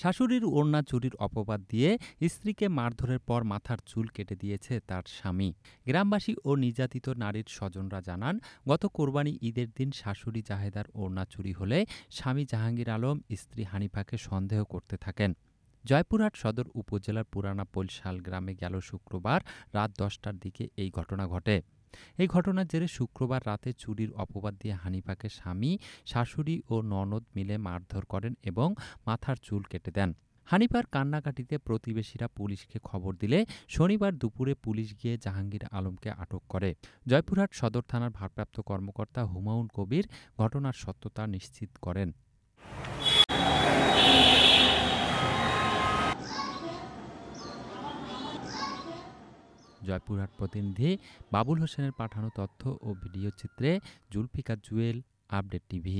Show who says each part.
Speaker 1: শাশুড়ির ওড়না চুরির অপবাদ দিয়ে স্ত্রীকে মারধরের পর মাথার চুল কেটে দিয়েছে তার স্বামী গ্রামবাসী ও নির্যাতিত নারীর স্বজনরা জানান গত কোরবানি ঈদের দিন শাশুড়ি জাহেদার ওড়না চুরি হলে স্বামী জাহাঙ্গীর আলম স্ত্রী হানিফাকে সন্দেহ করতে থাকেন জয়পুরহাট সদর উপজেলার পুরানা পোলশাল গ্রামে গেল শুক্রবার রাত দশটার দিকে এই ঘটনা ঘটে এই ঘটনার জেরে শুক্রবার রাতে চুরির অপবাদ দিয়ে হানিফাকে স্বামী শাশুড়ি ও ননদ মিলে মারধর করেন এবং মাথার চুল কেটে দেন হানিফার কান্নাকাটিতে প্রতিবেশীরা পুলিশকে খবর দিলে শনিবার দুপুরে পুলিশ গিয়ে জাহাঙ্গীর আলমকে আটক করে জয়পুরহাট সদর থানার ভারপ্রাপ্ত কর্মকর্তা হুমায়ুন কবির ঘটনার সত্যতা নিশ্চিত করেন জয়পুরহাট প্রতিনিধি বাবুল হোসেনের পাঠানো তথ্য ও ভিডিও চিত্রে জুলফিকার জুয়েল আপডেট টিভি